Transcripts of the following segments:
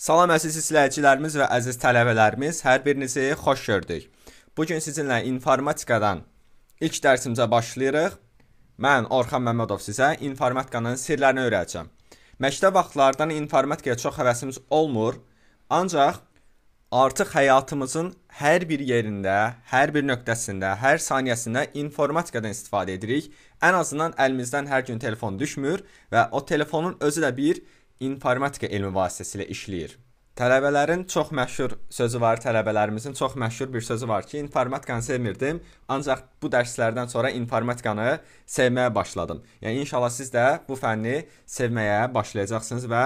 Salam əziz izləyicilərimiz və əziz tələbələrimiz, hər birinizi xoş gördük. Bu gün sizinlə informatikadan ilk dərsimizə başlayırıq. Mən Orxan Məmmədov sizə informatikanın sirlərini öyrədəcəm. Məktəb vaxtlarından informatikaya çox həvəsimiz olmur, ancaq artıq həyatımızın hər bir yerində, hər bir nöqtəsində, hər saniyəsində informatikadan istifadə edirik. Ən azından əlimizdən hər gün telefon düşmür və o telefonun özü də bir informatika elmi vasitəsilə işləyir. Tələbələrin çox məşhur sözü var, tələbələrimizin çox məşhur bir sözü var ki, informatikanı sevmirdim, ancaq bu dərslərdən sonra informatikanı sevməyə başladım. Yəni inşallah siz də bu fənni sevməyə başlayacaqsınız və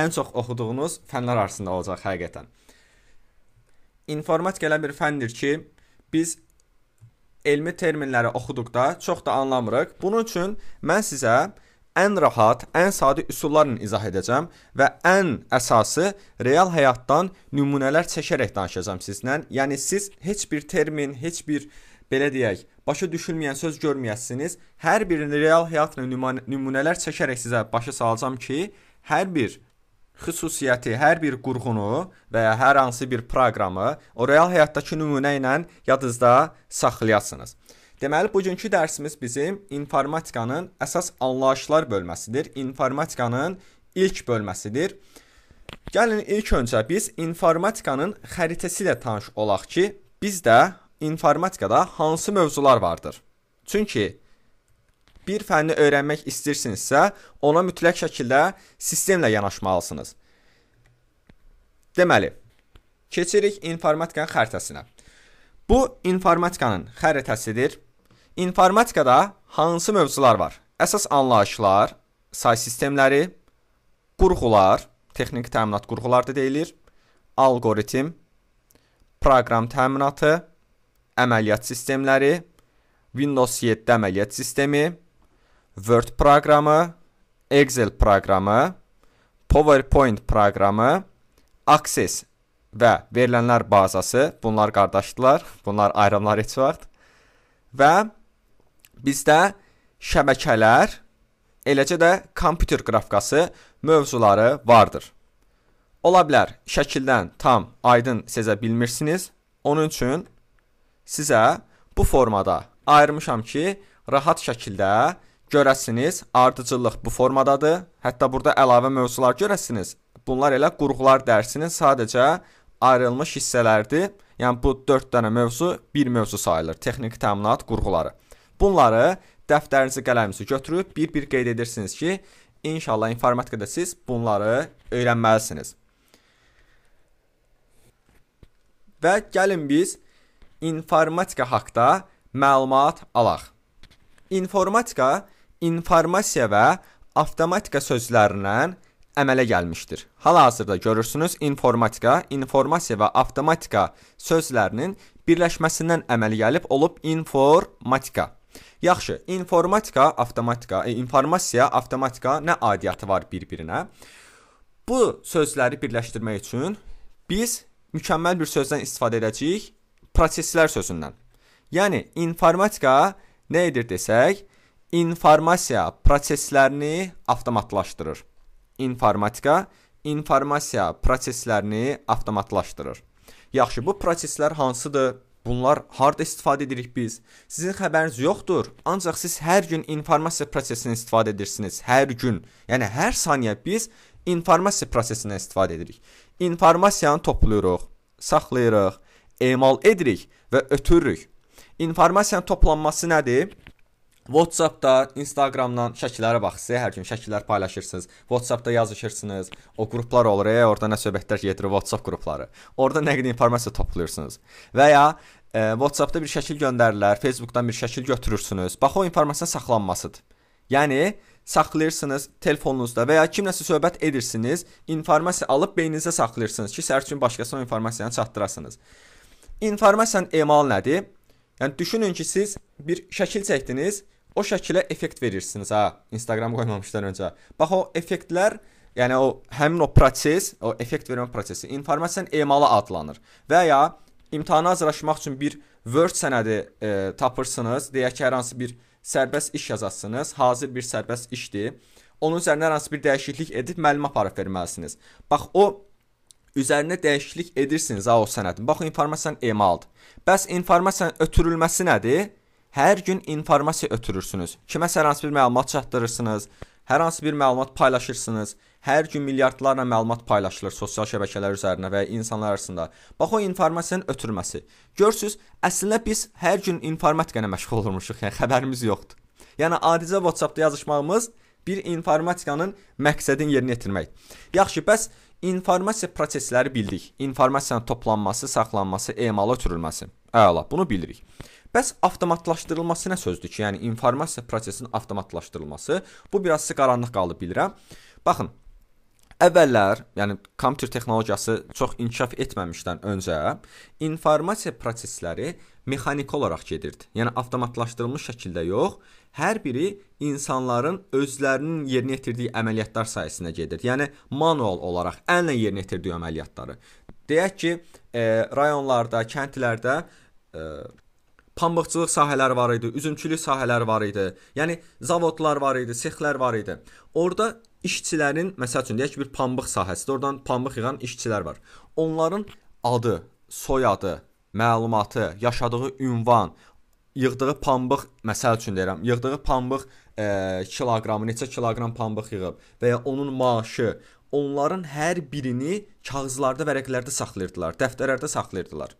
ən çox oxuduğunuz fənlər arasında olacaq həqiqətən. İnformatika elə bir fəndir ki, biz elmi terminləri oxuduqda çox da anlamırıq. Bunun üçün mən sizə ən rahat, ən sadə üsullarla izah edəcəm və ən əsası real həyatdan nümunələr çəkərək danışacağam sizlə. Yəni siz heç bir termin, heç bir belə deyək, başa düşülməyən söz görməyəsiniz. Hər birini real həyatla nümunələr çəkərək sizə başa salacağam ki, hər bir xüsusiyyəti, hər bir qurğunu və ya hər hansı bir proqramı o real həyatdakı nümunə ilə yadınızda saxlayasınız. Deməli bugünkü dərsimiz bizim informatikanın əsas anlayışlar bölməsidir. İnformatikanın ilk bölməsidir. Gəlin ilk öncə biz informatikanın xəritəsi ilə tanış olaq ki, bizdə informatikada hansı mövzular vardır? Çünki bir fənni öyrənmək istəyirsinizsə, ona mütləq şəkildə sistemlə yanaşmalısınız. Deməli, keçirik informatikanın xəritəsinə. Bu informatikanın xəritəsidir. İnformatikada hansı mövzular var? Əsas anlayışlar, say sistemləri, qurğular, texniki təminat qurğuları da deyilir, alqoritm, proqram təminatı, əməliyyat sistemləri, Windows 7 əməliyyat sistemi, Word proqramı, Excel proqramı, PowerPoint proqramı, Access və verilənlər bazası, bunlar qardaşdılar, bunlar ayrımlar heç vaxt və bizdə şəbəkələr, eləcə də kompüter qrafikası mövzuları vardır. Ola bilər şəkildən tam aydın sezə bilmirsiniz. Onun üçün sizə bu formada ayırmışam ki, rahat şəkildə görəsiniz. Ardıcıllıq bu formadadır. Hətta burada əlavə mövzular görəsiniz. Bunlar elə qurğular dərsinin sadəcə ayrılmış hissələrdir. Yəni bu 4 dənə mövzu bir mövzu sayılır. Texniki təminat qurğuları. Bunları dəftərinizi, qələminizi götürüb bir-bir qeyd edirsiniz ki, inşallah informatikada siz bunları öyrənməlisiniz. Və gəlin biz informatika haqqında məlumat alaq. İnformatika informasiya və avtomatika sözlərindən əmələ gəlmişdir. Hal-hazırda görürsünüz, informatika, informasiya və avtomatika sözlərinin birləşməsindən əmələ gəlib olub informatika. Yaxşı, informatika, avtomatika, e, informasiya, avtomatika nə adiyyatı var bir-birinə? Bu sözləri birləşdirmək üçün biz mükəmməl bir sözdən istifadə edəcəyik, proseslər sözündən. Yəni informatika nə edir desək, informasiya proseslərini avtomatlaşdırır. Informatika informasiya proseslərini avtomatlaşdırır. Yaxşı, bu proseslər hansıdır? Bunlar harda istifadə edirik biz? Sizin xəbəriniz yoxdur. Ancaq siz hər gün informasiya prosesindən istifadə edirsiniz. Hər gün, yəni hər saniyə biz informasiya prosesindən istifadə edirik. İnformasiyanı toplayırıq, saxlayırıq, emal edirik və ötürürük. İnformasiyanın toplanması nədir? WhatsApp-da, Instagram-dan şəkillərə baxsınız, hər gün şəkillər paylaşırsınız. WhatsApp-da yazışırsınız. O qruplar olur, e, orada nə söhbətlər gedir, WhatsApp qrupları. Orada nə qədər informasiya toplayırsınız. Və ya e, WhatsApp-da bir şəkil göndərirlər, Facebook-dan bir şəkil götürürsünüz. Bax o informasiya saxlanmasıdır. Yəni saxlayırsınız telefonunuzda və ya kimləsə söhbət edirsiniz, informasiya alıb beyninizə saxlayırsınız ki, səhər üçün başqasına informasiyanı çatdırasınız. İnformasiyanın emal nədir? Yəni düşünün ki, siz bir şəkil çəkdiniz, o şəkilə effekt verirsiniz ha, Instagram qoymamışdan öncə. Bax o effektlər Yəni o həmin o proses, o effekt vermə prosesi informasiyanın emalı adlanır. Və ya imtahana hazırlaşmaq üçün bir Word sənədi e, tapırsınız. Deyək ki, hər hansı bir sərbəst iş yazasınız. Hazır bir sərbəst işdir. Onun üzərinə hər hansı bir dəyişiklik edib müəllimə aparıb verməlisiniz. Bax o üzərinə dəyişiklik edirsiniz ha o sənədin. Bax o informasiyanın emaldır. Bəs informasiyanın ötürülməsi nədir? Hər gün informasiya ötürürsünüz. Kiməsə hər hansı bir məlumat çatdırırsınız, hər hansı bir məlumat paylaşırsınız hər gün milyardlarla məlumat paylaşılır sosial şəbəkələr üzərində və insanlar arasında. Bax o informasiyanın ötürməsi. Görürsüz, əslində biz hər gün informatika ilə məşğul olurmuşuq, yəni xəbərimiz yoxdur. Yəni adicə WhatsApp-da yazışmağımız bir informatikanın məqsədini yerinə yetirmək. Yaxşı, bəs informasiya prosesləri bildik. İnformasiyanın toplanması, saxlanması, emala ötürülməsi. Əla, bunu bilirik. Bəs avtomatlaşdırılması nə sözdür ki? Yəni informasiya prosesinin avtomatlaşdırılması. Bu biraz sizə qaranlıq qaldı bilirəm. Baxın, Əvvəllər, yəni kompüter texnologiyası çox inkişaf etməmişdən öncə informasiya prosesləri mexaniki olaraq gedirdi. Yəni avtomatlaşdırılmış şəkildə yox, hər biri insanların özlərinin yerinə yetirdiyi əməliyyatlar sayəsində gedir. Yəni manual olaraq əllə yerinə yetirdiyi əməliyyatları. Deyək ki, e, rayonlarda, kəndlərdə e, pambıqçılıq sahələri var idi, üzümçülük sahələri var idi. Yəni zavodlar var idi, sexlər var idi. Orda işçilərin, məsəl üçün deyək bir pambıq sahəsidir. Oradan pambıq yığan işçilər var. Onların adı, soyadı, məlumatı, yaşadığı ünvan, yığdığı pambıq, məsəl üçün deyirəm, yığdığı pambıq e, kiloqramı, neçə kiloqram pambıq yığıb və ya onun maaşı, onların hər birini kağızlarda, vərəqlərdə saxlayırdılar, dəftərlərdə saxlayırdılar.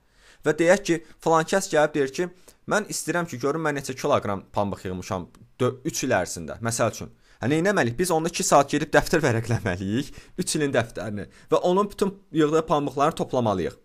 Və deyək ki, falan kəs gəlib deyir ki, mən istəyirəm ki, görüm mən neçə kiloqram pambıq yığmışam 3 il ərzində, məsəl üçün. Yəni eləməliyik. Biz onda 2 saat gedib dəftər vərəqləməliyik, 3 ilin dəftərini və onun bütün yığdığı pambıqlarını toplamalıyıq.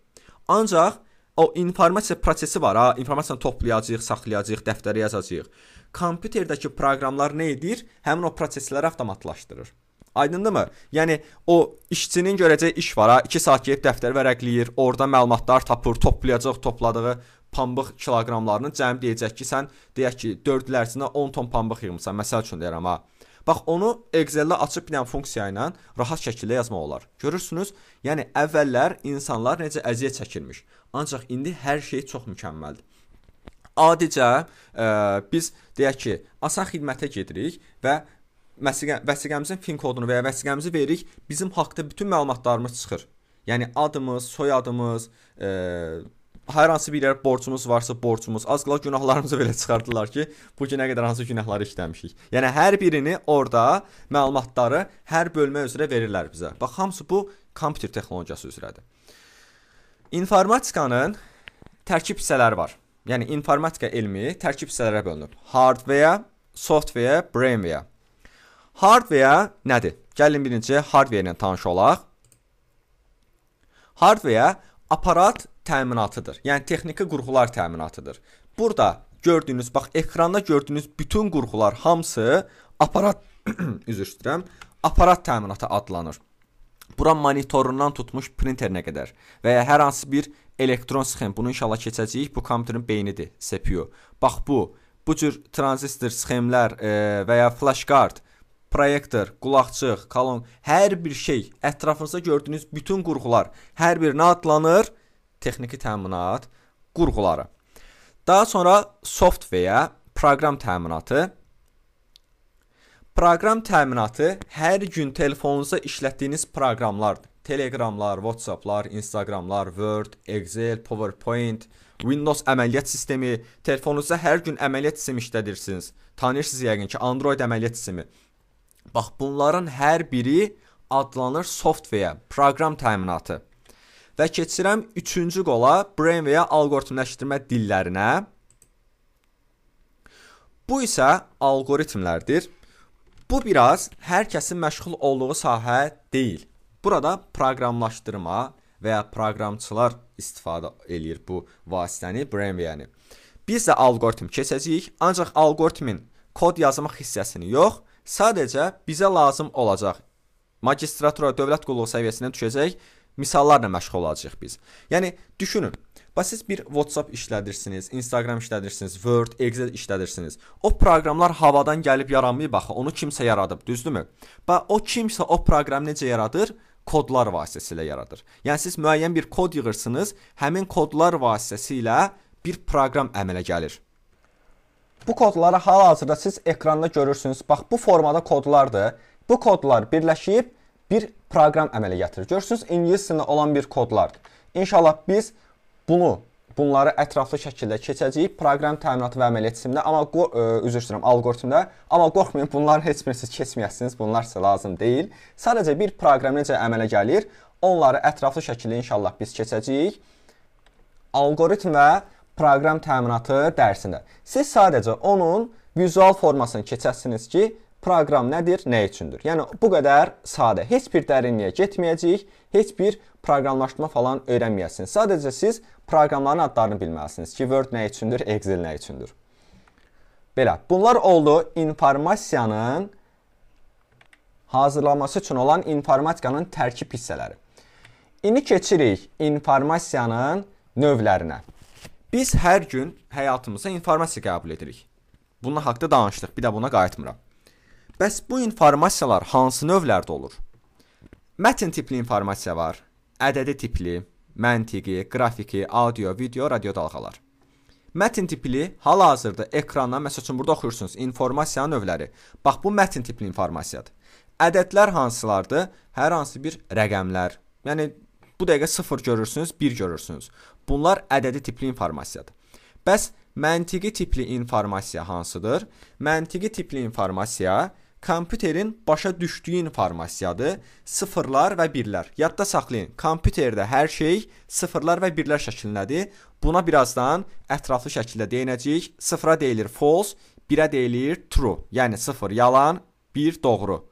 Ancaq o informasiya prosesi var ha, informasiyanı toplayacağıq, saxlayacağıq, dəftərə yazacağıq. Kompüterdəki proqramlar nə edir? Həmin o prosesləri avtomatlaşdırır. Aydındırmı? Yəni o işçinin görəcəyi iş var ha, 2 saat gedib dəftər vərəqləyir, orada məlumatlar tapır, toplayacaq topladığı pambıq kiloqramlarını cəmi deyəcək ki, sən deyək ki, 4 il ərzində 10 ton pambıq yığmısan, məsəl üçün deyirəm ha. Bax onu Excel-də açıb bilən funksiya ilə rahat şəkildə yazmaq olar. Görürsünüz? Yəni əvvəllər insanlar necə əziyyət çəkilmiş. Ancaq indi hər şey çox mükəmməldir. Adicə ə, e, biz deyək ki, asan xidmətə gedirik və vəsiqə, vəsiqəmizin fin kodunu və ya vəsiqəmizi veririk. Bizim haqqda bütün məlumatlarımız çıxır. Yəni adımız, soyadımız, ə, e, hər hansı bir yerə borcumuz varsa, borcumuz, az qala günahlarımızı belə çıxardılar ki, bu günə qədər hansı günahları işləmişik. Yəni hər birini orada məlumatları hər bölmə üzrə verirlər bizə. Bax hamısı bu kompüter texnologiyası üzrədir. İnformatikanın tərkib hissələri var. Yəni informatika elmi tərkib hissələrə bölünüb. Hardware, software, brainware. Hardware nədir? Gəlin birinci hardware ilə tanış olaq. Hardware aparat təminatıdır. Yəni texniki qurğular təminatıdır. Burada gördüyünüz, bax ekranda gördüyünüz bütün qurğular hamısı aparat üzr istəyirəm, aparat təminatı adlanır. Bura monitorundan tutmuş printerinə qədər və ya hər hansı bir elektron sxem, bunu inşallah keçəcəyik. Bu kompüterin beynidir, CPU. Bax bu, bu cür tranzistor sxemlər e, və ya flash card, proyektor, qulaqçıq, kolon, hər bir şey, ətrafınızda gördüyünüz bütün qurğular hər birinə adlanır texniki təminat, qurğuları. Daha sonra software, proqram təminatı. Proqram təminatı hər gün telefonunuza işlətdiyiniz proqramlardır. Telegramlar, WhatsApplar, Instagramlar, Word, Excel, PowerPoint, Windows əməliyyat sistemi, telefonunuza hər gün əməliyyat sistemi işlədirsiniz. Tanıyırsınız yəqin ki, Android əməliyyat sistemi. Bax, bunların hər biri adlanır software, proqram təminatı. Və keçirəm 3-cü qola, Brainwave-ə alqoritmləşdirmə dillərinə. Bu isə alqoritmlərdir. Bu biraz hər kəsin məşğul olduğu sahə deyil. Burada proqramlaşdırma və ya proqramçılar istifadə eləyir bu vasitəni, Brainwave-ni. Yəni. Biz də alqoritm keçəcəyik, ancaq alqoritmin kod yazmaq hissəsini yox, sadəcə bizə lazım olacaq magistratura dövlət qulluğu səviyyəsinə düşəcək misallarla məşğul olacağıq biz. Yəni düşünün, Basit bir WhatsApp işlədirsiniz, Instagram işlədirsiniz, Word, Excel işlədirsiniz. O proqramlar havadan gəlib yaranmayıb axı, onu kimsə yaradıb, düzdürmü? Və o kimsə o proqramı necə yaradır? Kodlar vasitəsilə yaradır. Yəni siz müəyyən bir kod yığırsınız, həmin kodlar vasitəsilə bir proqram əmələ gəlir. Bu kodları hal-hazırda siz ekranda görürsünüz. Bax bu formada kodlardır. Bu kodlar birləşib bir proqram əmələ gətirir. Görürsünüz, ingilis dilində olan bir kodlardır. İnşallah biz bunu bunları ətraflı şəkildə keçəcəyik proqram təminatı və əməliyyat simdə, amma e, üzr istəyirəm, alqoritmdə. Amma qorxmayın, bunların heç birini siz keçməyəsiniz. Bunlar sizə lazım deyil. Sadəcə bir proqram necə əmələ gəlir, onları ətraflı şəkildə inşallah biz keçəcəyik. Alqoritm və proqram təminatı dərsində. Siz sadəcə onun vizual formasını keçəsiniz ki, proqram nədir, nə üçündür. Yəni bu qədər sadə. Heç bir dərinliyə getməyəcəyik, heç bir proqramlaşdırma falan öyrənməyəsiniz. Sadəcə siz proqramların adlarını bilməlisiniz ki, Word nə üçündür, Excel nə üçündür. Belə, bunlar oldu informasiyanın hazırlanması üçün olan informatikanın tərkib hissələri. İndi keçirik informasiyanın növlərinə. Biz hər gün həyatımıza informasiya qəbul edirik. Bunun haqqda danışdıq. Bir də buna qayıtmıram. Bəs bu informasiyalar hansı növlərdə olur? Mətn tipli informasiya var, ədədi tipli, məntiqi, qrafiki, audio, video, radio dalğalar. Mətn tipli hal-hazırda ekrana, məsəl üçün burada oxuyursunuz, informasiyanın növləri. Bax bu mətn tipli informasiyadır. Ədədlər hansılardır? Hər hansı bir rəqəmlər. Yəni bu dəqiqə 0 görürsünüz, 1 görürsünüz. Bunlar ədədi tipli informasiyadır. Bəs məntiqi tipli informasiya hansıdır? Məntiqi tipli informasiya kompüterin başa düşdüyü informasiyadır. Sıfırlar və birlər. Yadda saxlayın. Kompüterdə hər şey sıfırlar və birlər şəklindədir. Buna birazdan ətraflı şəkildə deyinəcəyik. Sıfıra deyilir false, birə deyilir true. Yəni sıfır yalan, bir doğru.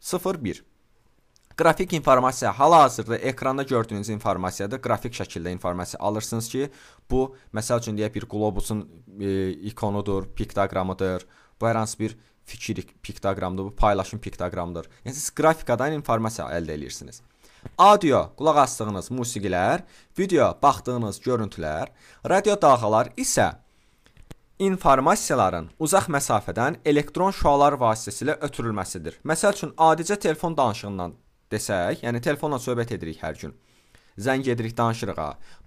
0 1 Qrafik informasiya hal-hazırda ekranda gördüyünüz informasiyadır. Qrafik şəkildə informasiya alırsınız ki, bu məsəl üçün deyək bir qlobusun e, ikonudur, piktoqramıdır. Bu hər hansı bir fikir piktoqramdır, bu paylaşım piktoqramdır. Yəni siz qrafikadan informasiya əldə edirsiniz. Audio qulaq asdığınız musiqilər, video baxdığınız görüntülər, radio dalğalar isə informasiyaların uzaq məsafədən elektron şüalar vasitəsilə ötürülməsidir. Məsəl üçün adicə telefon danışığından desək, yəni telefonla söhbət edirik hər gün. Zəng edirik, danışırıq.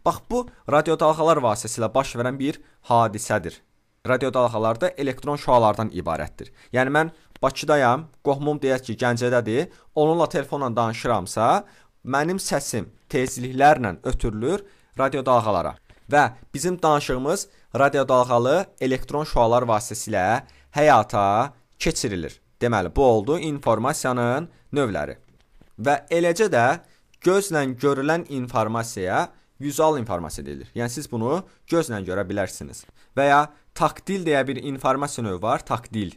Bax bu radio dalğalar vasitəsilə baş verən bir hadisədir radiodalğalarda elektron şüalardan ibarətdir. Yəni mən Bakıdayam, qohumum deyək ki, Gəncədədir. Onunla telefonla danışıramsa, mənim səsim tezliklərlə ötürülür radiodalğalara və bizim danışığımız radiodalğalı elektron şüalar vasitəsilə həyata keçirilir. Deməli, bu oldu informasiyanın növləri. Və eləcə də gözlə görülən informasiyaya vizual informasiya deyilir. Yəni siz bunu gözlə görə bilərsiniz. Və ya taktil deyə bir informasiya növü var, taktil.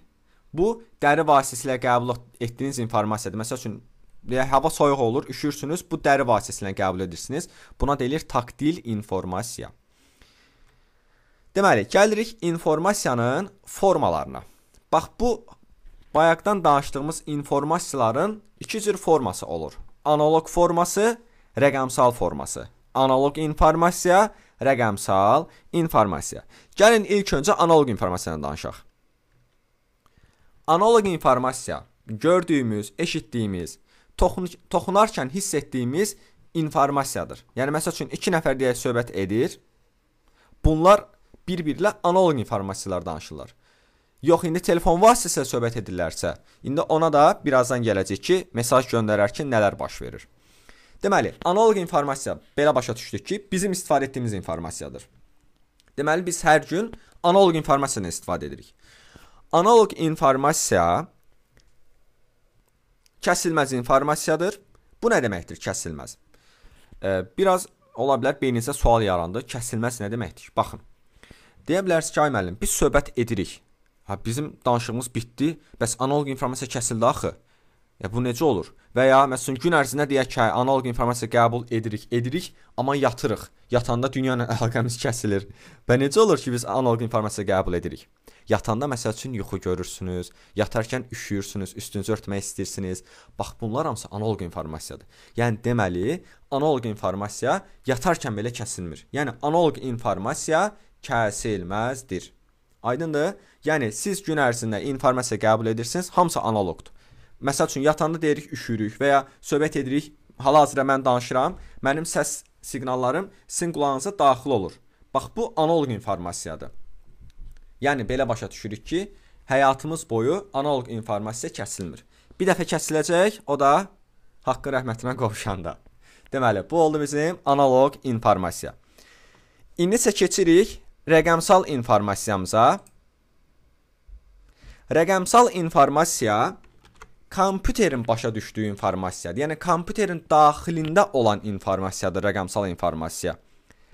Bu dəri vasitəsilə qəbul etdiyiniz informasiyadır. Məsəl üçün hava soyuq olur, üşürsünüz, bu dəri vasitəsilə qəbul edirsiniz. Buna deyilir taktil informasiya. Deməli, gəlirik informasiyanın formalarına. Bax bu bayaqdan danışdığımız informasiyaların iki cür forması olur. Analoq forması, rəqəmsal forması. Analoq informasiya, rəqəmsal informasiya. Gəlin ilk öncə analoq informasiyadan danışaq. Analoq informasiya gördüyümüz, eşitdiyimiz, toxun toxunarkən hiss etdiyimiz informasiyadır. Yəni məsəl üçün 2 nəfər deyə söhbət edir. Bunlar bir-birlə analoq informasiyalar danışırlar. Yox, indi telefon vasitəsilə söhbət edirlərsə, indi ona da birazdan gələcək ki, mesaj göndərərkən nələr baş verir. Deməli, analoq informasiya belə başa düşdük ki, bizim istifadə etdiyimiz informasiyadır. Deməli biz hər gün analoq informasiyadan istifadə edirik. Analoq informasiya kəsilməz informasiyadır. Bu nə deməkdir kəsilməz? E, biraz ola bilər beyninizdə sual yarandı. Kəsilməz nə deməkdir? Baxın. Deyə bilərsiniz ki, ay müəllim, biz söhbət edirik. Ha bizim danışığımız bitdi, bəs analoq informasiya kəsildi axı. Ya bu necə olur? Və ya məsələn gün ərzində deyək ki, analoq informasiya qəbul edirik, edirik, amma yatırıq. Yatanda dünyanın əlaqəmiz kəsilir. Və necə olur ki, biz analoq informasiya qəbul edirik? Yatanda məsəl üçün yuxu görürsünüz, yatarkən üşüyürsünüz, üstünüzü örtmək istəyirsiniz. Bax bunlar hamısı analoq informasiyadır. Yəni deməli, analoq informasiya yatarkən belə kəsilmir. Yəni analoq informasiya kəsilməzdir. Aydındır? Yəni siz gün ərzində informasiya qəbul edirsiniz, hamısı analoqdur. Məsəl üçün yatanda deyirik üşüyürük və ya söhbət edirik. Hal-hazırda mən danışıram. Mənim səs siqnalların sinqulansa daxil olur. Bax bu analoq informasiyadır. Yəni belə başa düşürük ki, həyatımız boyu analoq informasiya kəsilmir. Bir dəfə kəsiləcək, o da haqqı rəhmətinə qovuşanda. Deməli, bu oldu bizim analoq informasiya. İndi isə keçirik rəqəmsal informasiyamıza. Rəqəmsal informasiya kompüterin başa düşdüyü informasiyadır. Yəni kompüterin daxilində olan informasiyadır rəqəmsal informasiya.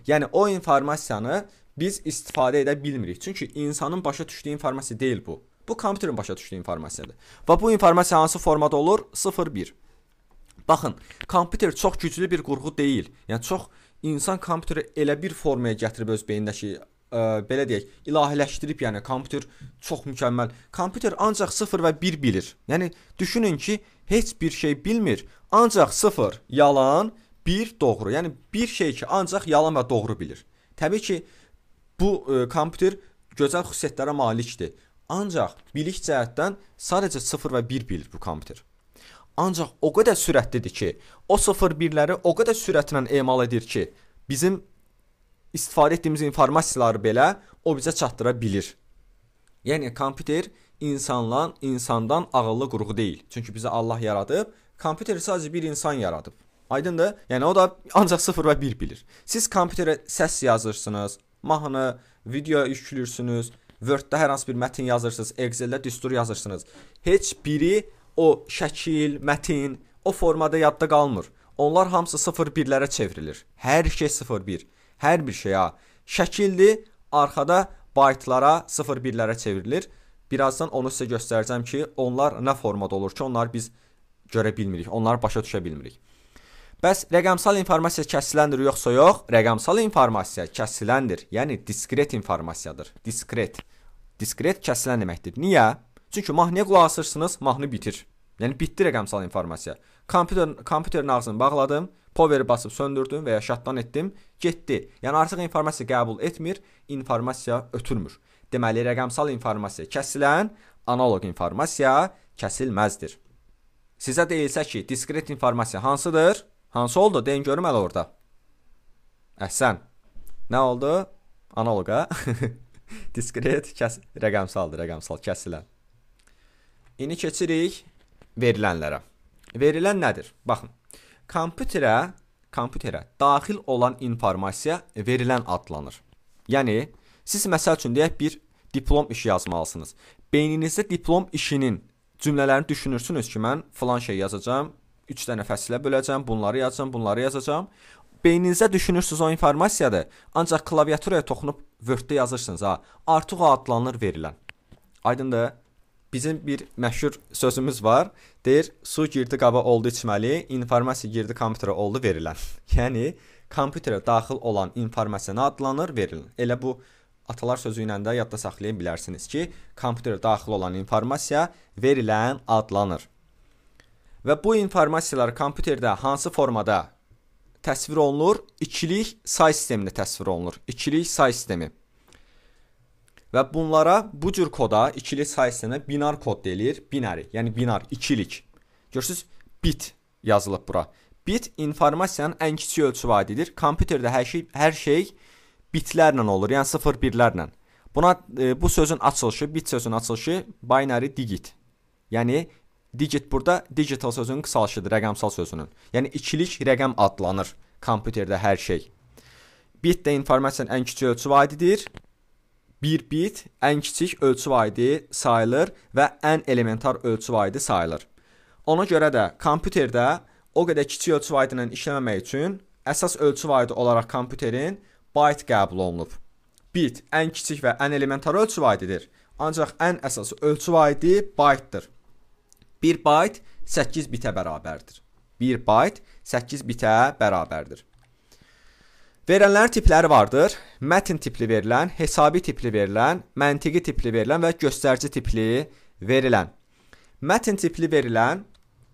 Yəni o informasiyanı biz istifadə edə bilmirik. Çünki insanın başa düşdüyü informasiya deyil bu. Bu kompüterin başa düşdüyü informasiyadır. Və bu informasiya hansı formada olur? 0-1. Baxın, kompüter çox güclü bir qurğu deyil. Yəni çox insan kompüteri elə bir formaya gətirib öz beyindəki ə, belə deyək, ilahiləşdirib, yəni kompüter çox mükəmməl. Kompüter ancaq 0 və 1 bilir. Yəni düşünün ki, heç bir şey bilmir. Ancaq 0 yalan, 1 doğru. Yəni bir şey ki, ancaq yalan və doğru bilir. Təbii ki, bu ə, kompüter gözəl xüsusiyyətlərə malikdir. Ancaq bilik cəhətdən sadəcə 0 və 1 bilir bu kompüter. Ancaq o qədər sürətlidir ki, o 0-1-ləri o qədər sürətlə emal edir ki, bizim istifadə etdiyimiz informasiyaları belə o bizə çatdıra bilir. Yəni kompüter insandan, insandan ağıllı qurğu deyil. Çünki bizi Allah yaradıb, kompüteri sadəcə bir insan yaradıb. Aydındır? Yəni o da ancaq 0 və 1 bilir. Siz kompüterə səs yazırsınız, mahnı, video yüklüyürsünüz, Word-də hər hansı bir mətn yazırsınız, Excel-də düstur yazırsınız. Heç biri o şəkil, mətn, o formada yadda qalmır. Onlar hamısı 0-1-lərə çevrilir. Hər şey 0-1 hər bir şeyə şəkilli arxada baytlara, 01-lərə çevrilir. Birazdan onu sizə göstərəcəm ki, onlar nə formada olur ki, onları biz görə bilmirik, onları başa düşə bilmirik. Bəs rəqəmsal informasiya kəsiləndir yoxsa yox? Rəqəmsal informasiya kəsiləndir, yəni diskret informasiyadır. Diskret. Diskret kəsilən deməkdir. Niyə? Çünki mahnıya qulaq asırsınız, mahnı bitir. Yəni bitdi rəqəmsal informasiya. Kompüter kompüterin ağzını bağladım, Power basıb söndürdüm və ya shutdown etdim, getdi. Yəni artıq informasiya qəbul etmir, informasiya ötürmür. Deməli rəqəmsal informasiya kəsilən, analoq informasiya kəsilməzdir. Sizə deyilsə ki, diskret informasiya hansıdır? Hansı oldu? Deyin görüm hələ orada. Əhsən. Nə oldu? Analoqa. diskret kəs rəqəmsaldır, rəqəmsal kəsilən. İndi keçirik verilənlərə. Verilən nədir? Baxın kompüterə kompüterə daxil olan informasiya verilən adlanır. Yəni siz məsəl üçün deyək bir diplom işi yazmalısınız. Beyninizdə diplom işinin cümlələrini düşünürsünüz ki, mən falan şey yazacağam, 3 dənə fəsilə böləcəm, bunları yazacağam, bunları yazacağam. Beyninizdə düşünürsüz o informasiyadır. Ancaq klaviaturaya toxunub Word-də yazırsınız ha. Artıq o adlanır verilən. Aydındır? bizim bir məşhur sözümüz var. Deyir, su girdi qaba oldu içməli, informasiya girdi kompüterə oldu verilən. yəni kompüterə daxil olan informasiya nə adlanır? Verilən. Elə bu atalar sözü ilə də yadda saxlaya bilərsiniz ki, kompüterə daxil olan informasiya verilən adlanır. Və bu informasiyalar kompüterdə hansı formada təsvir olunur? İkilik say sistemində təsvir olunur. İkilik say sistemi. Və bunlara bu cür koda ikili sayısını binar kod deyilir. Binari, yəni binar, ikilik. Görürsüz, bit yazılıb bura. Bit informasiyanın ən kiçik ölçü vahididir. Kompüterdə hər şey hər şey bitlərlə olur, yəni 0-1-lərlə. Buna e, bu sözün açılışı, bit sözünün açılışı binary digit. Yəni digit burada digital sözünün qısalışıdır, rəqəmsal sözünün. Yəni ikilik rəqəm adlanır kompüterdə hər şey. Bit də informasiyanın ən kiçik ölçü vahididir. 1 bit ən kiçik ölçü vahidi sayılır və ən elementar ölçü vahidi sayılır. Ona görə də kompüterdə o qədər kiçik ölçü vahidi ilə işləməmək üçün əsas ölçü vahidi olaraq kompüterin byte qəbul olunub. Bit ən kiçik və ən elementar ölçü vahididir. Ancaq ən əsas ölçü vahidi byte-dır. 1 byte 8 bitə bərabərdir. 1 byte 8 bitə bərabərdir. Verilənlərin tipləri vardır. Mətn tipli verilən, hesabi tipli verilən, məntiqi tipli verilən və göstərici tipli verilən. Mətn tipli verilən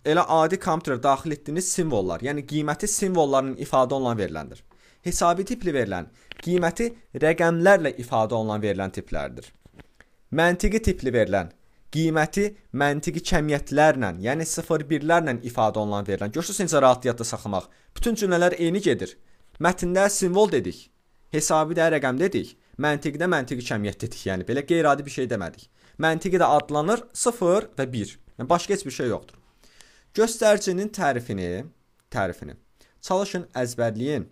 elə adi kompüterə daxil etdiyiniz simvollar, yəni qiyməti simvollarla ifadə olunan veriləndir. Hesabi tipli verilən qiyməti rəqəmlərlə ifadə olunan verilən tiplərdir. Məntiqi tipli verilən qiyməti məntiqi kəmiyyətlərlə, yəni 0-1-lərlə ifadə olunan verilən. Görürsüz necə rahat yadda saxlamaq. Bütün cümlələr eyni gedir. Mətndə simvol dedik. Hesabi də rəqəm dedik. Məntiqdə məntiqi kəmiyyət dedik. Yəni belə qeyri-adi bir şey demədik. Məntiqi də adlanır 0 və 1. Yəni başqa heç bir şey yoxdur. Göstəricinin tərifini, tərifini çalışın əzbərləyin.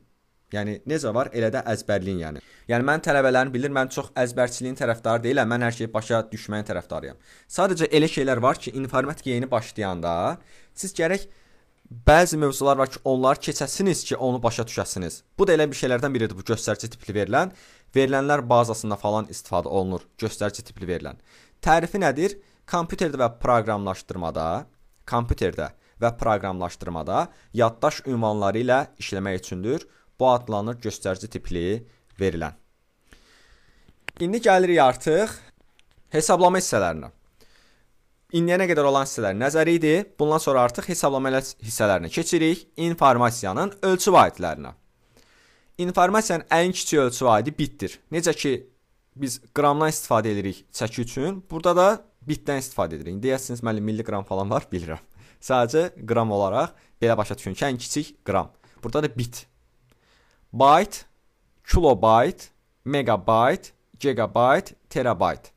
Yəni necə var, elə də əzbərləyin yəni. Yəni mən tələbələrim bilir, mən çox əzbərçiliyin tərəfdarı deyiləm, mən hər şeyi başa düşməyin tərəfdarıyam. Sadəcə elə şeylər var ki, informatikaya yeni başlayanda siz gərək Bəzi mövzular var ki, onları keçəsiniz ki, onu başa düşəsiniz. Bu da elə bir şeylərdən biridir bu göstərici tipli verilən. Verilənlər bazasında falan istifadə olunur göstərici tipli verilən. Tərifi nədir? Kompüterdə və proqramlaşdırmada, kompüterdə və proqramlaşdırmada yaddaş ünvanları ilə işləmək üçündür. Bu adlanır göstərici tipli verilən. İndi gəlirik artıq hesablama hissələrinə. İndiyənə qədər olan hissələr nəzəri idi. Bundan sonra artıq hesablama hissələrinə keçirik. İnformasiyanın ölçü vahidlərinə. İnformasiyanın ən kiçik ölçü vahidi bitdir. Necə ki biz qramdan istifadə edirik çəki üçün, burada da bitdən istifadə edirik. Deyəsiniz müəllim milliqram falan var, bilirəm. Sadəcə qram olaraq belə başa düşün ki, ən kiçik qram. Burada da bit. Byte, kilobayt, megabayt, gigabayt, terabayt.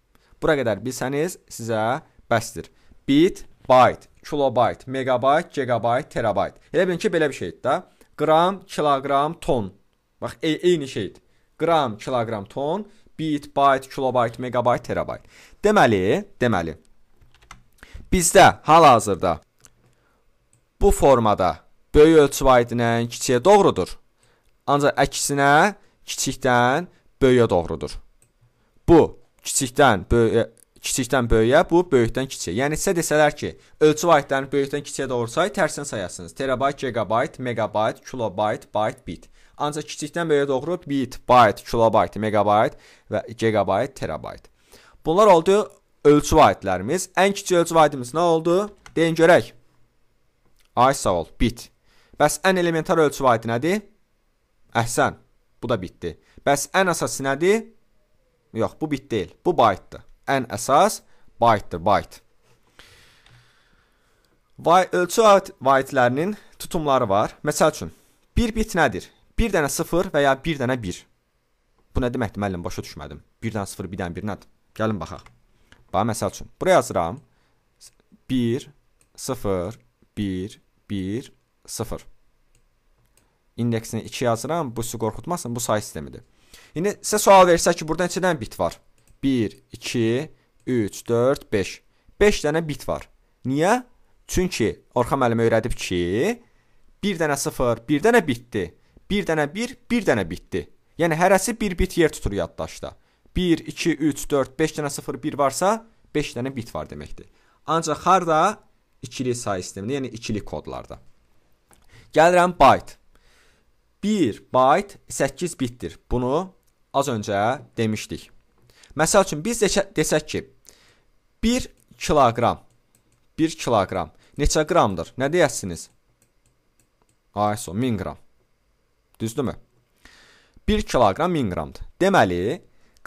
Bura qədər bilsəniz sizə Bəsdir. Bit, bayt, kilobayt, megabayt, gigabayt, terabayt. Elə bilin ki, belə bir şeydir da. Qram, kiloqram, ton. Bax, e eyni şeydir. Qram, kiloqram, ton, bit, bayt, kilobayt, megabayt, terabayt. Deməli, deməli bizdə hal-hazırda bu formada böyük ölçü vahidinən kiçiyə doğrudur. Ancaq əksinə kiçikdən böyüyə doğrudur. Bu kiçikdən böyüyə kiçikdən böyüyə, bu böyükdən kiçiyə. Yəni sizə desələr ki, ölçü aidlərini böyükdən kiçiyə doğru say, tərsinə sayasınız. Terabayt, gigabayt, megabayt, kilobayt, bayt, bit. Ancaq kiçikdən böyüyə doğru bit, bayt, kilobayt, megabayt və gigabayt, terabayt. Bunlar oldu ölçü aidlərimiz. Ən kiçik ölçü aidimiz nə oldu? Deyin görək. Ay sağ ol, bit. Bəs ən elementar ölçü aidi nədir? Əhsən. Bu da bitdi. Bəs ən əsası nədir? Yox, bu bit deyil. Bu baytdır ən əsas byte-dır, byte. Vay ölçü vaidlərinin tutumları var. Məsəl üçün 1 bit nədir? 1 dənə 0 və ya 1 dənə 1. Bu nə deməkdir müəllim? Başa düşmədim. 1 dənə 0, 1 dənə 1 nədir? Gəlin baxaq. Bax məsəl üçün bura yazıram 1 0 1 1 0. İndeksini 2 yazıram. Bu sizi qorxutmasın. Bu sayı sistemidir. İndi sizə sual versə ki, burada neçə dənə bit var? 1, 2, 3, 4, 5. 5 dənə bit var. Niyə? Çünki Orxan müəllim öyrədib ki, 1 dənə 0, 1 dənə bitdi. 1 dənə 1, 1 dənə bitdi. Yəni hərəsi 1 bit yer tutur yaddaşda. 1 2 3 4 5 dənə 0 1 varsa, 5 dənə bit var deməkdir. Ancaq harda ikili sayı sistemində, yəni ikili kodlarda. Gəlirəm byte. 1 byte 8 bitdir. Bunu az öncə demişdik. Məsəl üçün biz desək ki, 1 kiloqram 1 kiloqram neçə qramdır? Nə deyəsiniz? ISO 1000 qram. Düzdürmü? 1 kiloqram 1000 qramdır. Deməli,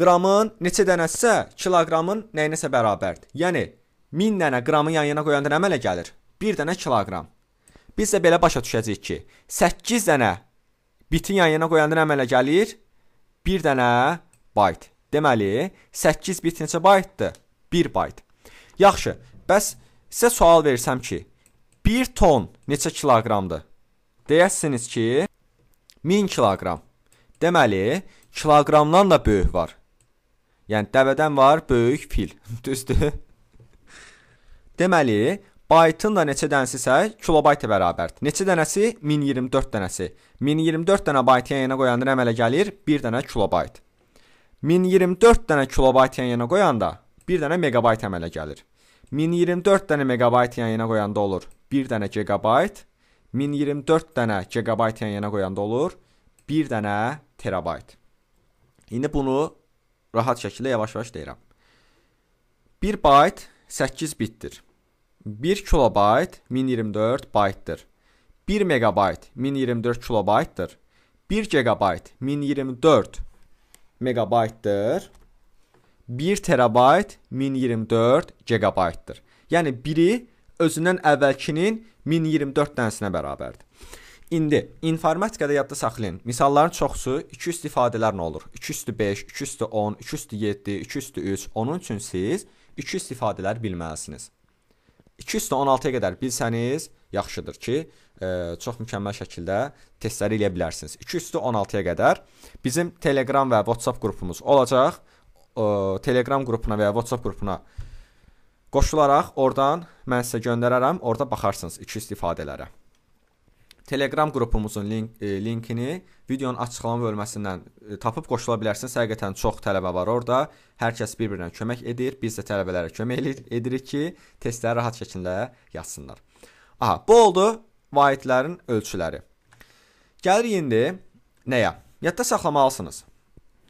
qramın neçə dənəsə kiloqramın nəyinəsə bərabərdir. Yəni 1000 dənə qramı yan-yana qoyanda nə əmələ gəlir? 1 dənə kiloqram. Biz də belə başa düşəcəyik ki, 8 dənə biti yan-yana qoyanda nə əmələ gəlir? 1 dənə bayt. Deməli, 8 bit neçə baytdır? 1 bayt. Yaxşı. Bəs sizə sual versəm ki, 1 ton neçə kiloqramdır? Deyəsiniz ki, 1000 kiloqram. Deməli, kiloqramdan da böyük var. Yəni dəvədən var böyük fil. Düzdür? Deməli, baytın da neçə dənəsisə kilobayta bərabərdir. Neçə dənəsi? 1024 dənəsi. 1024 dənə baytı yerinə qoyanda nə əmələ gəlir? 1 dənə kilobayt. 1024 dənə kilobayt yan yana qoyanda 1 dənə megabayt əmələ gəlir. 1024 dənə megabayt yan yana qoyanda olur 1 dənə gigabayt. 1024 dənə gigabayt yan yana qoyanda olur 1 dənə terabayt. İndi bunu rahat şəkildə yavaş-yavaş deyirəm. 1 bayt 8 bitdir. 1 kilobayt 1024 baytdır. 1 megabayt 1024 kilobaytdır. 1 gigabayt 1024 megabaytdır. 1 terabayt 1024 gigabaytdır. Yəni biri özündən əvvəlkinin 1024 dənəsinə bərabərdir. İndi informatikada yadda saxlayın. Misalların çoxusu 2 üstü ifadələr nə olur? 2 üstü 5, 2 üstü 10, 2 üstü 7, 2 üstü 3. Onun üçün siz 2 üstü ifadələr bilməlisiniz. 2 üstü 16-ya qədər bilsəniz, yaxşıdır ki, ə, e, çox mükəmməl şəkildə testləri eləyə bilərsiniz. 2-16-ya qədər bizim Telegram və WhatsApp qrupumuz olacaq. Ə, Telegram qrupuna və ya WhatsApp qrupuna qoşularaq oradan mən sizə göndərərəm, orada baxarsınız iki istifadələrə. Telegram qrupumuzun link, e, linkini videonun açıqlama bölməsindən e, tapıb qoşula bilərsiniz. Həqiqətən çox tələbə var orada. Hər kəs bir-birinə kömək edir. Biz də tələbələrə kömək edirik ki, testləri rahat şəkildə yazsınlar. Aha, bu oldu vahidlərin ölçüləri. Gəlirik indi nəyə? Yadda saxlamalısınız.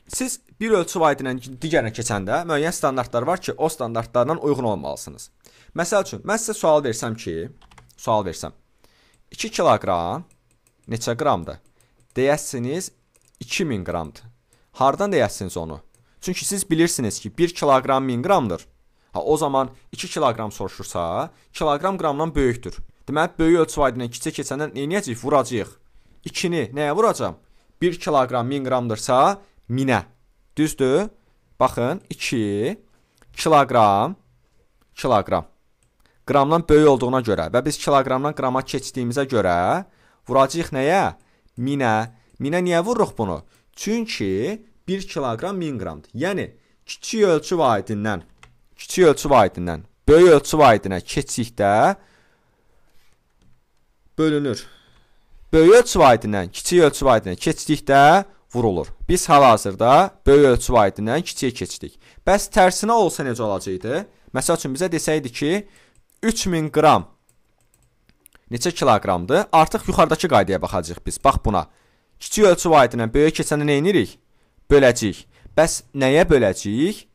Siz bir ölçü vahidindən digərinə keçəndə müəyyən standartlar var ki, o standartlarla uyğun olmalısınız. Məsəl üçün, mən sizə sual versəm ki, sual versəm. 2 kiloqram neçə qramdır? Deyəsiniz 2000 qramdır. Hardan deyəsiniz onu? Çünki siz bilirsiniz ki, 1 kiloqram 1000 qramdır. Ha o zaman 2 kiloqram soruşursa, kiloqram qramdan böyükdür. Deməli böyük ölçüaydına kiçə keçəndən nə edəcəyik? Vuracağıq. 2-ni nəyə vuracam? 1 kiloqram 1000 qramdırsa 1000-ə. Düzdür? Baxın 2 kiloqram kiloqram. Qramdan böyük olduğuna görə və biz kiloqramdan qrama keçdiyimizə görə vuracağıq nəyə? 1000-ə. 1000-ə niyə vururuq bunu? Çünki 1 kiloqram 1000 qramdır. Yəni kiçik ölçü vaidindən kiçik ölçü vaidindən böyük ölçü vaidinə keçdikdə bölünür. Böyük ölçü vaidindən kiçik ölçü vaidindən keçdikdə vurulur. Biz hal-hazırda böyük ölçü vaidindən kiçiyə keçdik. Bəs tərsinə olsa necə olacaqdı? Məsəl üçün bizə desəydi ki, 3000 qram neçə kiloqramdır? Artıq yuxarıdakı qaydaya baxacağıq biz. Bax buna. Kiçik ölçü vaidindən böyük keçəndə nə edirik? Böləcəyik. Bəs nəyə böləcəyik?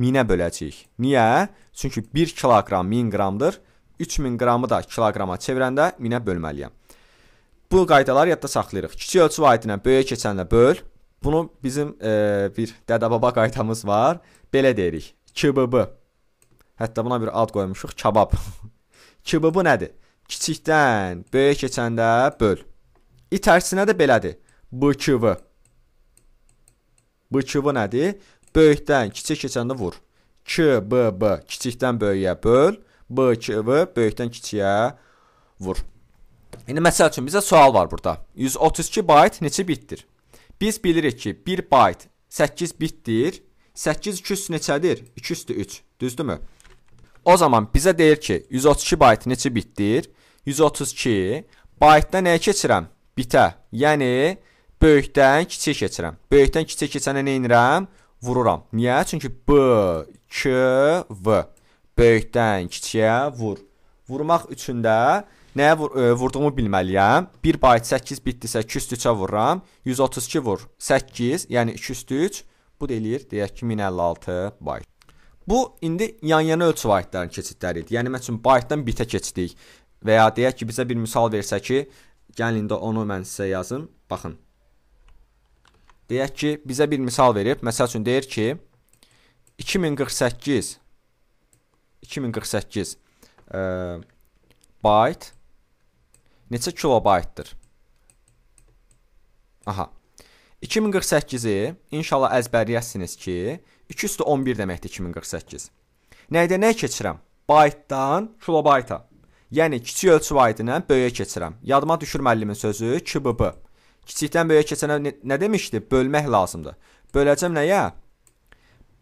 1000-ə böləcəyik. Niyə? Çünki 1 kiloqram 1000 qramdır. 3000 qramı da kiloqrama çevirəndə 1000-ə bölməliyəm. Bu qaydaları yadda saxlayırıq. Kiçik ölçü vahidinə böyük keçənlə böl. Bunu bizim e, bir dədə-baba qaydamız var. Belə deyirik. KBB. Hətta buna bir ad qoymuşuq, kabab. KBB nədir? Kiçikdən böyük keçəndə böl. İ tərsinə də belədir. BKV. BKV nədir? Böyükdən kiçik keçəndə vur. KBB kiçikdən böyüyə böl. B2V böyükdən kiçiyə vur. İndi məsəl üçün bizə sual var burada. 132 bayt neçə bitdir? Biz bilirik ki, 1 bayt 8 bitdir. 8 2 üstü neçədir? 2 üstü 3. Düzdürmü? O zaman bizə deyir ki, 132 bayt neçə bitdir? 132 baytda nəyə keçirəm? Bitə. Yəni böyükdən kiçiyə keçirəm. Böyükdən kiçiyə keçənə nə edirəm? Vururam. Niyə? Çünki B, K, V böyükdən kiçiyə vur. Vurmaq üçün də nəyə vur, ə, e, vurduğumu bilməliyəm. 1 bayt 8 bitdirsə 2 üstə vururam. 132 vur. 8, yəni 2 üstə 3 bu da eləyir deyək ki 1056 bayt. Bu indi yan-yana ölçü baytların keçidləri idi. Yəni məsələn baytdan bitə keçdik və ya deyək ki bizə bir misal versə ki, gəlin indi onu mən sizə yazım. Baxın. Deyək ki bizə bir misal verib. Məsəl üçün deyir ki 2048 2048 e, bayt neçə kilobaytdır? Aha. 2048-i inşallah əzbərləyəsiniz ki, 211 deməkdir 2048. Nəydən nəyə keçirəm? Baytdan kilobayta. Yəni kiçik ölçü aydına böyüyə keçirəm. Yadıma düşür müəllimin sözü KBB. Kiçikdən böyüyə keçənə nə, nə demişdi? Bölmək lazımdır. Böləcəm nəyə?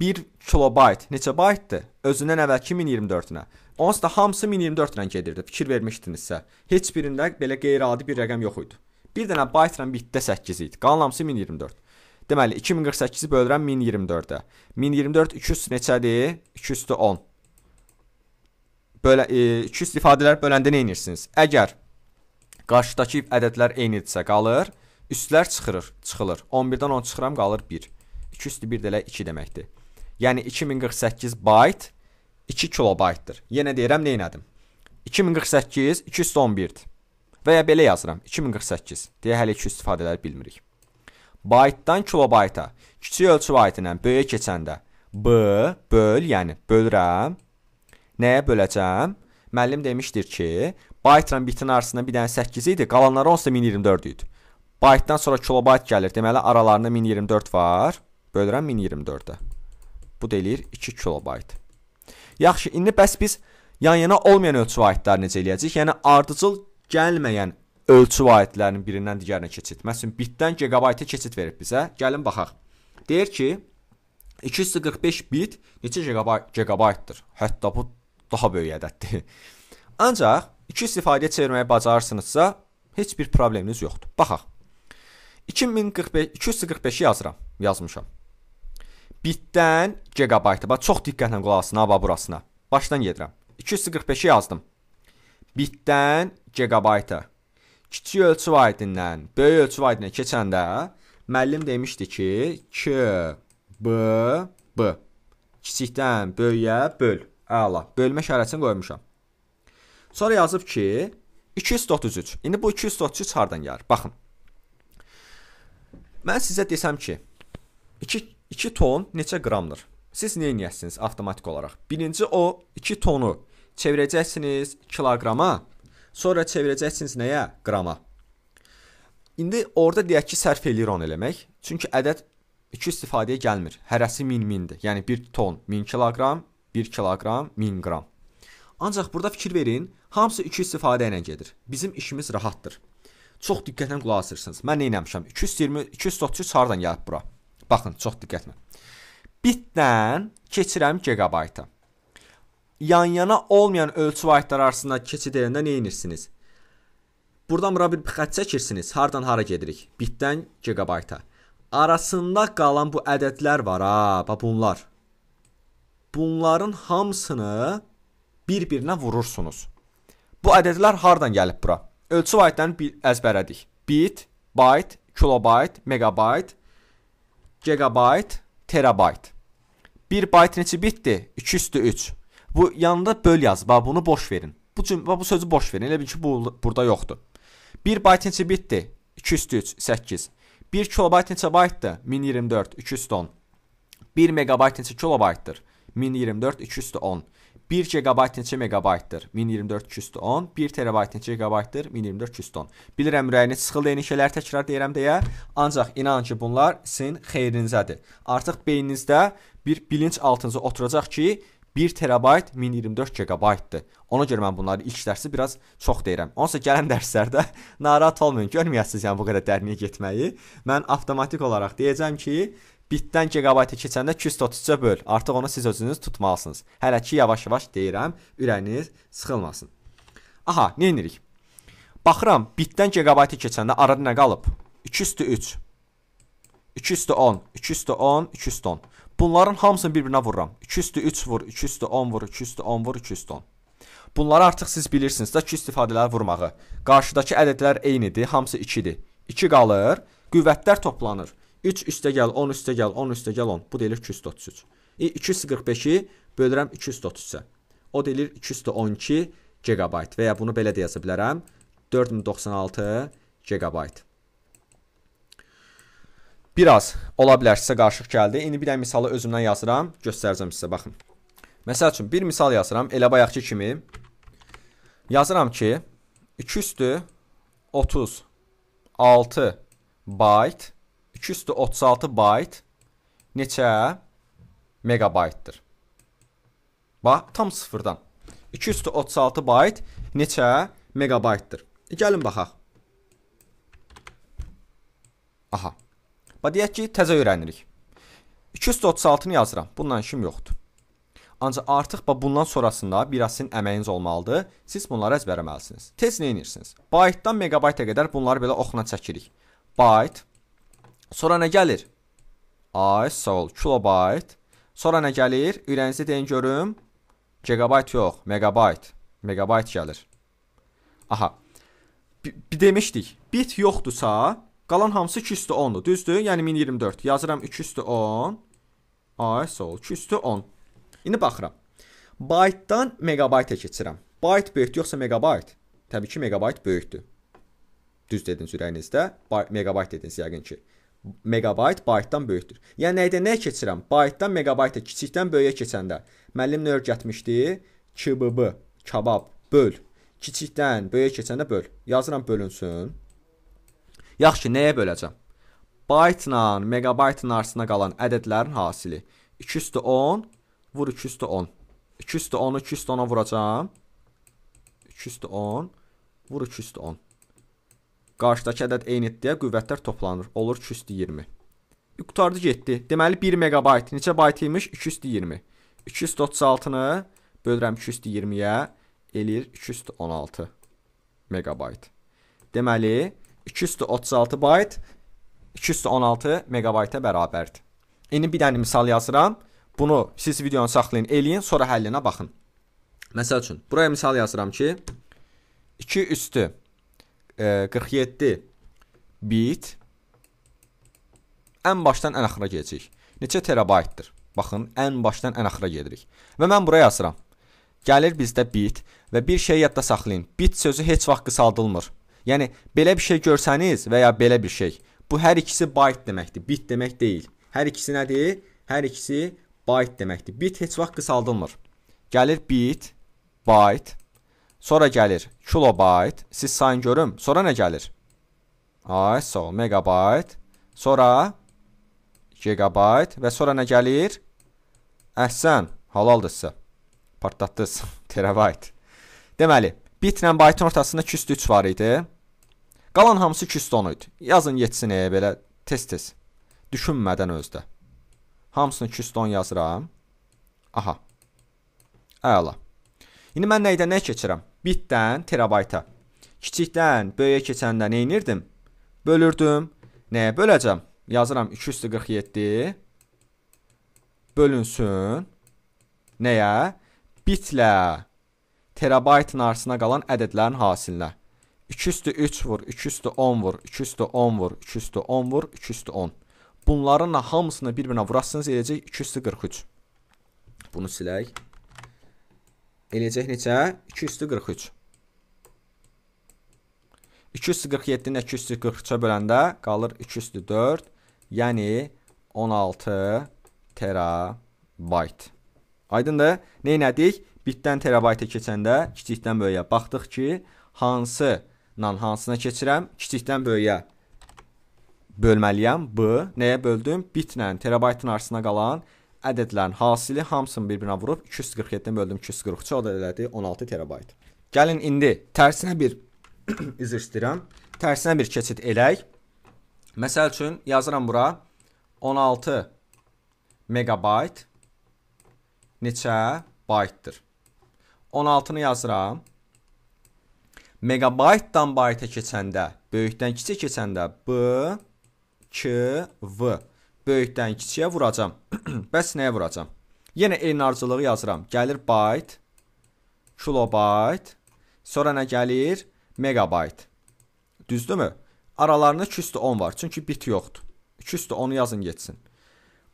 1 kilobayt neçə baytdır? Özündən əvvəlki 1024-nə. Onsuz da hamısı 1024-lə gedirdi. Fikir vermişdinizsə, heç birində belə qeyri-adi bir rəqəm yox idi. Bir dənə baytla bitdə 8 idi. Qalan hamısı 1024. Deməli 2048-i bölürəm 1024-ə. 1024 200 neçədir? 200-də 10. Belə e, 200 ifadələr böləndə nə edirsiniz? Əgər qarşıdakı ədədlər eynidirsə qalır, üstlər çıxırır, çıxılır. 11-dən 10 çıxıram qalır 1. 2 üstü 1 də elə 2 deməkdir. Yəni 2048 bayt 2 kilobaytdır. Yenə deyirəm, nə etdim? 2048 211-dir. Və ya belə yazıram, 2048. Deyə hələ iki istifadələr bilmirik. Baytdan kilobayta, kiçik ölçü baytından böyüyə keçəndə b böl, yəni bölürəm. Nəyə böləcəm? Müəllim demişdir ki, baytla bitin arasında bir dənə 8 idi, qalanları onsuz da 1024 idi. Baytdan sonra kilobayt gəlir. Deməli aralarında 1024 var. Bölürəm 1024-ə. Bu deyir 2 kilobayt. Yaxşı, indi bəs biz yan-yana olmayan ölçü vahidləri necə eləyəcəyik? Yəni ardıcıl gəlməyən ölçü vahidlərinin birindən digərinə keçid. Məsələn, bitdən gigabayta keçid verib bizə. Gəlin baxaq. Deyir ki, 245 bit neçə gigabayt gigabaytdır? Hətta bu daha böyük ədəddir. Ancaq 2 istifadəyə çevirməyi bacarırsınızsa, heç bir probleminiz yoxdur. Baxaq. 2045 245-i yazıram, yazmışam. Bitdən gigabaytı. Bax çox diqqətlə qulaq asın, hava burasına. Başdan gedirəm. 245-i yazdım. Bitdən gigabaytı. Kiçik ölçü vaidindən böyük ölçü vaidinə keçəndə müəllim demişdi ki, k b b kiçikdən böyüyə böl. Əla. Bölmə işarəsini qoymuşam. Sonra yazıb ki, 233. İndi bu 233 hardan gəlir? Baxın. Mən sizə desəm ki, 2 2 ton neçə qramdır? Siz nə edəcəksiniz avtomatik olaraq? Birinci o 2 tonu çevirəcəksiniz kiloqrama, sonra çevirəcəksiniz nəyə? Qrama. İndi orada deyək ki, sərf eləyir onu eləmək. Çünki ədəd 2 istifadəyə gəlmir. Hərəsi 1000 min 1000-dir. Yəni 1 ton 1000 kiloqram, 1 kiloqram 1000 qram. Ancaq burada fikir verin, hamısı 2 istifadə ilə gedir. Bizim işimiz rahatdır. Çox diqqətlə qulaq asırsınız. Mən nə etmişəm? 220 233 hardan gəlib bura? Baxın, çox diqqətlə. Bitdən keçirəm gigabayta. Yan-yana olmayan ölçü vaidləri arasında keçid edəndə nə edirsiniz? Burdan bura bir xətt çəkirsiniz. Hardan hara gedirik? Bitdən gigabayta. Arasında qalan bu ədədlər var ha, bax bunlar. Bunların hamısını bir-birinə vurursunuz. Bu ədədlər hardan gəlib bura? Ölçü vaidlərini əzbərədik. Bit, byte, kilobayt, megabayt, gigabayt, terabayt. 1 bayt neçə bitdi? 2 üstü 3. Bu yanında böl yaz. Bax bunu boş verin. Bu cümlə bu sözü boş verin. Elə bil ki bu burada yoxdur. 1 bayt neçə bitdi? 2 üstü 3 8. 1 kilobayt neçə baytdır? 1024 2 üstü 10. 1 megabayt neçə kilobaytdır? 1024 2 üstü 10. 1 GB neçə megabaytdır? 1024 küsd 10. 1 terabayt neçə gigabaytdır? 1024 küsd 10. Bilirəm ürəyini sıxıldı eyni şeylər təkrar deyirəm deyə, ancaq inan ki, bunlar sizin xeyrinizədir. Artıq beyninizdə bir bilinc altınıza oturacaq ki, 1 terabayt 1024 gigabaytdır. Ona görə mən bunları ilk dərsi biraz çox deyirəm. Onsa gələn dərslərdə narahat olmayın, görməyəsiniz yəni bu qədər dərinliyə getməyi. Mən avtomatik olaraq deyəcəm ki, bitdən gigabayta keçəndə 233-ə böl. Artıq onu siz özünüz tutmalısınız. Hələ ki yavaş-yavaş deyirəm, ürəyiniz sıxılmasın. Aha, nə edirik? Baxıram, bitdən gigabayta keçəndə arada nə qalıb? 2/3. 2/10, 2/10, 2/10. Bunların hamısını bir-birinə vururam. 2/3 vur, 2/10 vur, 2/10 vur, 2/10. Bunları artıq siz bilirsiniz də ki, istifadələri vurmağı. Qarşıdakı ədədlər eynidir, hamısı 2-dir. 2 qalır, qüvvətlər toplanır. 3 üstə gəl 10 üstə gəl 10 üstə gəl 10. Bu deyilir 233. E, 245-i bölürəm 233-ə. O deyilir 212 GB və ya bunu belə də yaza bilərəm. 4096 GB. Biraz ola bilər sizə qarışıq gəldi. İndi bir dənə misalı özümdən yazıram, göstərəcəm sizə baxın. Məsəl üçün bir misal yazıram, elə bayaqki kimi. Yazıram ki, 2 üstü 36 byte 2 üstü 36 bayt neçə megabaytdır? Bax, tam sıfırdan. 2 üstü 36 bayt neçə megabaytdır? E, gəlin baxaq. Aha. Bax, deyək ki, təzə öyrənirik. 2 üstü 36-nı yazıram. Bundan işim yoxdur. Ancaq artıq bax bundan sonrasında biraz sizin əməyiniz olmalıdır. Siz bunları əzbərləməlisiniz. Tez nə edirsiniz? Baytdan megabayta qədər bunları belə oxuna çəkirik. Byte Sonra nə gəlir? Ay sol kilobayt. Sonra nə gəlir? Ürəyinizə deyin görüm. Gigabayt yox, megabayt. Megabayt gəlir. Aha. B demişdik. Bit yoxdursa, qalan hamısı 2 üstü 10-dur, düzdür? Yəni 1024. Yazıram 2 üstü 10. Ay sol 2 üstü 10. İndi baxıram. Baytdan megabayta keçirəm. Bayt böyükdür yoxsa megabayt? Təbii ki, megabayt böyükdür. Düz dediniz ürəyinizdə. Megabayt dediniz yəqin ki megabayt baytdan böyükdür. Yəni nəyidə nə keçirəm? Baytdan megabayta, kiçikdən böyüyə keçəndə müəllim nə öyrətmişdi? KBB, kabab, böl. Kiçikdən böyüyə keçəndə böl. Yazıram bölünsün. Yaxşı, nəyə böləcəm? Baytla megabaytın arasında qalan ədədlərin hasili 210 vur 210. 210-u 210-a vuracağam. 210 vur 210. Qarşıdakı ədəd eynidir deyə qüvvətlər toplanır. Olur 220. Qutardı getdi. Deməli 1 megabayt neçə bayt imiş? 220. 236-nı bölürəm 220-yə eləyir 216 megabayt. Deməli 236 bayt 216 megabayta bərabərdir. İndi bir dənə misal yazıram. Bunu siz videonu saxlayın, eləyin, sonra həllinə baxın. Məsəl üçün buraya misal yazıram ki 2 üstü e, 47 bit ən başdan ən axıra keçəcək. Neçə terabaytdır? Baxın, ən başdan ən axıra gedirik. Və mən buraya yazıram. Gəlir bizdə bit və bir şey yadda saxlayın. Bit sözü heç vaxt qısaldılmır. Yəni belə bir şey görsəniz və ya belə bir şey, bu hər ikisi bayt deməkdir, bit demək deyil. Hər ikisi nədir? Hər ikisi byte deməkdir. Bit heç vaxt qısaldılmır. Gəlir bit, byte Sonra gəlir kilobayt. Siz sayın görüm. Sonra nə gəlir? Ay, sağ ol. Megabayt. Sonra gigabayt. Və sonra nə gəlir? Əhsən. Halaldır sizə. Partlatdınız. Terabayt. Deməli, bitlə baytın ortasında 2-3 var idi. Qalan hamısı 2 10 idi. Yazın yetsin e, belə tez-tez. Düşünmədən özdə. Hamısını 2 10 yazıram. Aha. Əla. İndi mən nəydən nəyə keçirəm? bitdən terabayta. Kiçikdən böyüyə keçəndə nə edirdim? Bölürdüm. Nəyə böləcəm? Yazıram 247 bölünsün nəyə? Bitlə terabaytın arasına qalan ədədlərin hasilinə. 2 üstü 3 vur, 2 üstü 10 vur, 2 üstü 10 vur, 2 üstü 10 vur, 2 üstü 10. Bunların hamısını bir-birinə vurasınız, eləcək 2 üstü 43. Bunu silək eləyəcək neçə? 2 üstü 43. 2 üstü 47 ilə 2 üstü 43-ə böləndə qalır 2 üstü 4, yəni 16 terabayt. Aydındır? Nə elədik? Bitdən terabayta keçəndə kiçikdən böyüyə baxdıq ki, hansı nan hansına keçirəm? Kiçikdən böyüyə bölməliyəm. B nəyə böldüm? Bitlə terabaytın arasına qalan 1 ədədlərin hasili hamısını bir-birinə vurub 247-dən böldüm 243 o da elədi 16 terabayt. Gəlin indi tərsinə bir üzr istəyirəm. Tərsinə bir keçid eləyək. Məsəl üçün yazıram bura 16 megabayt neçə baytdır? 16-nı yazıram. Megabaytdan bayta keçəndə, böyükdən kiçik keçəndə b 2 v böyükdən kiçiyə vuracam. Bəs nəyə vuracam? Yenə enarcılığı yazıram. Gəlir bayt, kilobayt, sonra nə gəlir? Megabayt. Düzdürmü? Aralarında 210 var. Çünki bit yoxdur. 210 yazın getsin.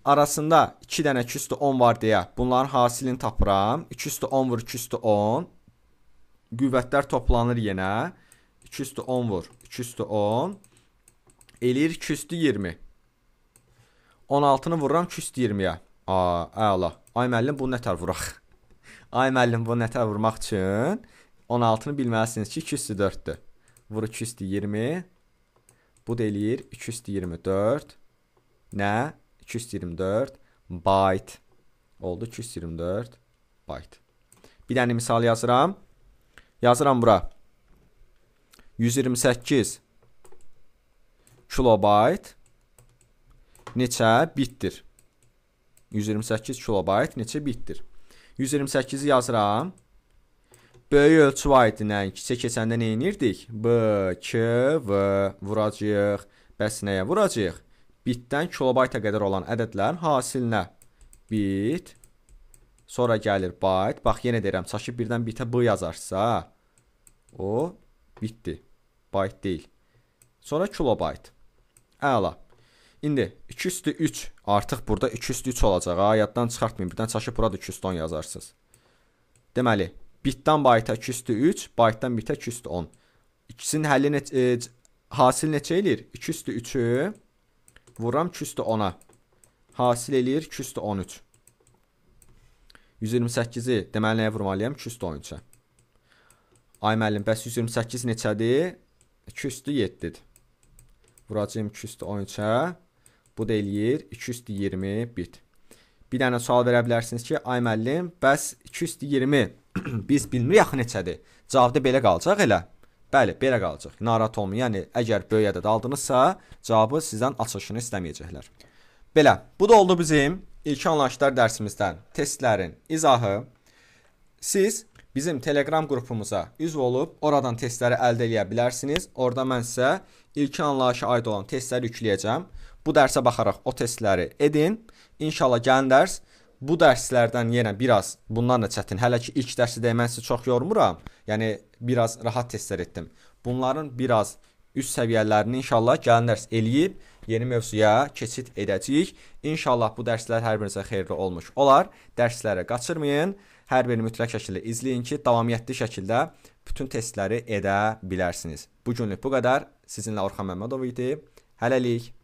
Arasında 2 dənə 210 var deyə bunların hasilini tapıram. 210 vur 210. Qüvvətlər toplanır yenə. 210 vur 210. Eləyir 220. 16-nı vururam 220-yə. A, əla. Ay müəllim, bunu nətər vuraq? Ay müəllim, bunu nətər vurmaq üçün 16-nı bilməlisiniz ki, 204-dür. Vur 220. Bu da eləyir 224. Nə? 224 byte. Oldu 224 byte. Bir dənə misal yazıram. Yazıram bura. 128 kilobayt neçə bitdir? 128 kilobayt neçə bitdir? 128-i yazıram. Böyük ölçü aidinə kiçə keçəndə nə edirdik? B, K, V vuracağıq. Bəs nəyə vuracağıq? Bitdən kilobayta qədər olan ədədlərin hasilinə. Bit. Sonra gəlir bayt. Bax, yenə deyirəm, çaşıb birdən bitə B yazarsa, o bitdi. Bayt deyil. Sonra kilobayt. Əla. İndi 2 üstü 3 artıq burada 2 üstü 3 olacaq. Ha, yaddan çıxartmayın. Birdən çaşı burada 2 üstü 10 yazarsınız. Deməli, bitdən bayta 2 üstü 3, baytdan bitə 2 üstü 10. İkisinin həlli ne e, hasil neçə eləyir? 2 üstü 3-ü vuram 2 üstü 10-a. Hasil eləyir 2 üstü 13. 128-i deməli nəyə vurmalıyam? 2 üstü 13-ə. Ay müəllim, bəs 128 neçədir? 2 üstü 7-dir. Vuracağım 2 üstü 13-ə. Bu da eləyir 2 üstü 20 bit. Bir dənə sual verə bilərsiniz ki, ay müəllim, bəs 2 üstü 20 biz bilmirik axı neçədir. Cavabda belə qalacaq elə. Bəli, belə qalacaq. Narahat olmayın. Yəni əgər böyük ədəd aldınızsa, cavabı sizdən açılışını istəməyəcəklər. Belə, bu da oldu bizim ilk anlayışlar dərsimizdən. Testlərin izahı. Siz bizim Telegram qrupumuza üzv olub oradan testləri əldə edə bilərsiniz. Orda mən sizə ilk anlayışa aid olan testləri yükləyəcəm. Bu dərsə baxaraq o testləri edin. İnşallah gələn dərs bu dərslərdən yenə biraz bundan da çətin. Hələ ki ilk dərsi deyə mən sizi çox yormuram. Yəni biraz rahat testlər etdim. Bunların biraz üst səviyyələrini inşallah gələn dərs eləyib yeni mövzuya keçid edəcəyik. İnşallah bu dərslər hər birinizə xeyirli olmuş olar. Dərslərə qaçırmayın. Hər birini mütləq şəkildə izləyin ki, davamiyyətli şəkildə bütün testləri edə bilərsiniz. Bu günlük bu qədər. Sizinlə Orxan Məmmədov idi. Hələlik.